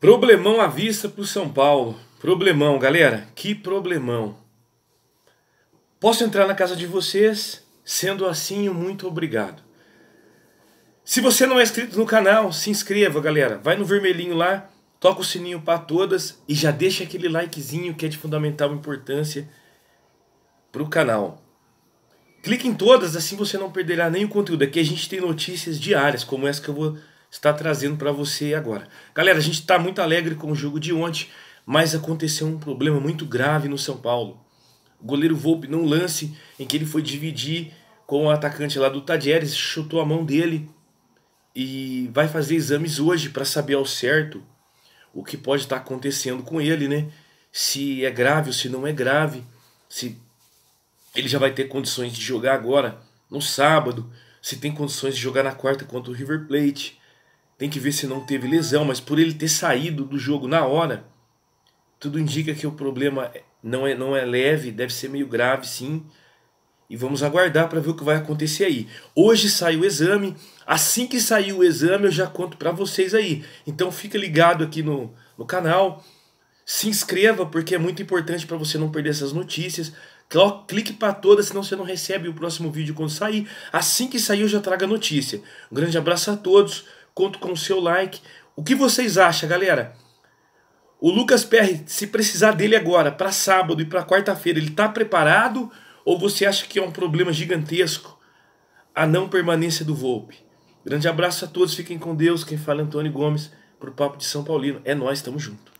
Problemão à vista para o São Paulo. Problemão, galera. Que problemão. Posso entrar na casa de vocês? Sendo assim, muito obrigado. Se você não é inscrito no canal, se inscreva, galera. Vai no vermelhinho lá, toca o sininho para todas e já deixa aquele likezinho que é de fundamental importância para o canal. Clique em todas, assim você não perderá nenhum conteúdo. Aqui a gente tem notícias diárias, como essa que eu vou está trazendo para você agora. Galera, a gente está muito alegre com o jogo de ontem, mas aconteceu um problema muito grave no São Paulo. O goleiro Volpe, num lance em que ele foi dividir com o atacante lá do Tadieres, chutou a mão dele e vai fazer exames hoje para saber ao certo o que pode estar tá acontecendo com ele, né? Se é grave ou se não é grave, se ele já vai ter condições de jogar agora no sábado, se tem condições de jogar na quarta contra o River Plate, tem que ver se não teve lesão, mas por ele ter saído do jogo na hora, tudo indica que o problema é, não é, não é leve, deve ser meio grave sim. E vamos aguardar para ver o que vai acontecer aí. Hoje saiu o exame. Assim que sair o exame, eu já conto para vocês aí. Então fica ligado aqui no, no canal. Se inscreva, porque é muito importante para você não perder essas notícias. Clique para todas, senão você não recebe o próximo vídeo quando sair. Assim que sair, eu já trago a notícia. Um grande abraço a todos. Conto com o seu like. O que vocês acham, galera? O Lucas Perry, se precisar dele agora, para sábado e para quarta-feira, ele está preparado? Ou você acha que é um problema gigantesco a não permanência do Volpe? Grande abraço a todos, fiquem com Deus. Quem fala é Antônio Gomes, para o Papo de São Paulino. É nós, estamos junto.